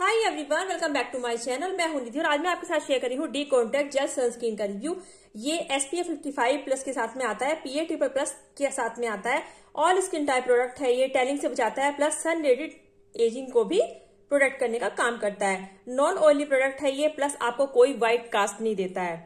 hi everyone welcome back to my channel मैं हूं निधि और आज मैं आपके साथ शेयर करी हूं डी कॉन्टेक्ट जेल सनस्क्रीन का रिव्यू ये एसपीएफ 55 फिफ्टी फाइव प्लस के साथ में आता है पीए ट्रिपल प्लस के साथ में आता है ऑल स्किन टाइप प्रोडक्ट है ये टैलिंग से बचाता है प्लस सन रेडिड एजिंग को भी प्रोडक्ट करने का काम करता है नॉन ऑयली प्रोडक्ट है ये प्लस आपको कोई व्हाइट कास्ट नहीं देता है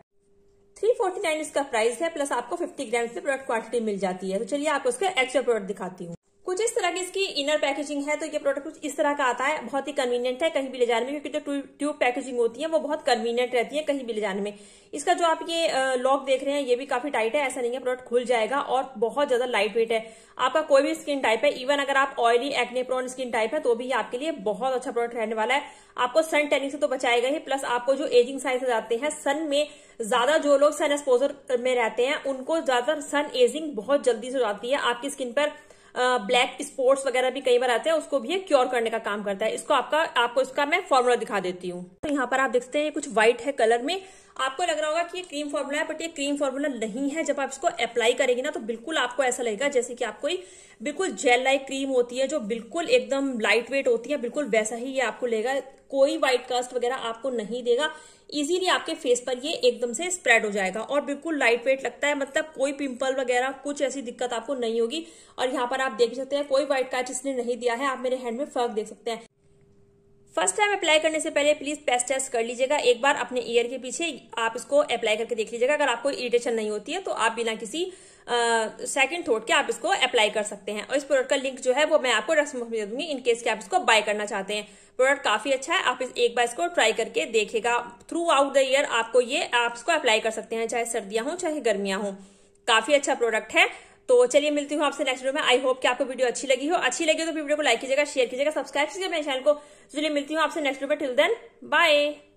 थ्री फोर्टी नाइन इसका प्राइस है प्लस आपको फिफ्टी ग्राम से प्रोडक्ट क्वांटिटी मिल जाती है तो चलिए आपको इसका एक्चुअल प्रोडक्ट दिखाती हूँ कुछ इस तरह की इसकी इनर पैकेजिंग है तो ये प्रोडक्ट कुछ इस तरह का आता है बहुत ही कन्वीनियंट है कहीं भी ले जाने में क्योंकि जो ट्यूब पैकेजिंग होती है वो बहुत कन्वीनियंट रहती है कहीं भी ले जाने में इसका जो आप ये लॉक देख रहे हैं ये भी काफी टाइट है ऐसा नहीं है प्रोडक्ट खुल जाएगा और बहुत ज्यादा लाइट वेट है आपका कोई भी स्किन टाइप है इवन अगर आप oily acne prone skin type है तो भी आपके लिए बहुत अच्छा प्रोडक्ट रहने वाला है आपको सन टेनिंग से तो बचाएगा ही प्लस आपको जो एजिंग साइज आते हैं सन में ज्यादा जो लोग सन एक्सपोजर में रहते हैं उनको ज्यादा सन एजिंग बहुत जल्दी से हो जाती है आपकी स्किन पर ब्लैक स्पॉट्स वगैरह भी कई बार आते हैं उसको भी ये क्योर करने का काम करता है इसको आपका आपको इसका मैं फॉर्मूला दिखा देती हूँ तो यहाँ पर आप देखते हैं कुछ व्हाइट है कलर में आपको लग रहा होगा कि ये क्रीम फॉर्मूला है बट ये क्रीम फॉर्मूला नहीं है जब आप इसको अप्लाई करेंगे ना तो बिल्कुल आपको ऐसा लगेगा जैसे कि आप कोई बिल्कुल जेल लाइक क्रीम होती है जो बिल्कुल एकदम लाइट वेट होती है बिल्कुल वैसा ही ये आपको लेगा कोई व्हाइट कास्ट वगैरह आपको नहीं देगा इजीली आपके फेस पर ये एकदम से स्प्रेड हो जाएगा और बिल्कुल लाइट वेट लगता है मतलब कोई पिंपल वगैरह कुछ ऐसी दिक्कत आपको नहीं होगी और यहाँ पर आप देख सकते हैं कोई व्हाइट कास्ट इसने नहीं दिया है आप मेरे हैंड में फर्क देख सकते हैं फर्स्ट टाइम अप्लाई करने से पहले प्लीज पेस्ट टेस्ट कर लीजिएगा एक बार अपने ईयर के पीछे आप इसको अप्लाई करके देख लीजिएगा अगर आपको इरिटेशन नहीं होती है तो आप बिना किसी सेकंड uh, थॉट के आप इसको अप्लाई कर सकते हैं और इस प्रोडक्ट का लिंक जो है वो मैं आपको रस्म में दूंगी इनकेस के आप इसको बाय करना चाहते हैं प्रोडक्ट काफी अच्छा है आप इस एक बार इसको ट्राई करके देखेगा थ्रू आउट द ईयर आपको ये आप इसको अप्लाई कर सकते हैं चाहे सर्दियां हो चाहे गर्मियां हो काफी अच्छा प्रोडक्ट है तो चलिए मिलती हूँ आपसे नेक्स्ट वीडियो में आई होप कि आपको वीडियो अच्छी लगी हो अच्छी लगी तो वीडियो को लाइक कीजिएगा शेयर कीजिएगा सब्सक्राइब कीजिएगा मेरे चैनल को तो चलिए मिलती हूँ आपसे नेक्स्ट वीडियो में टिल देन बाय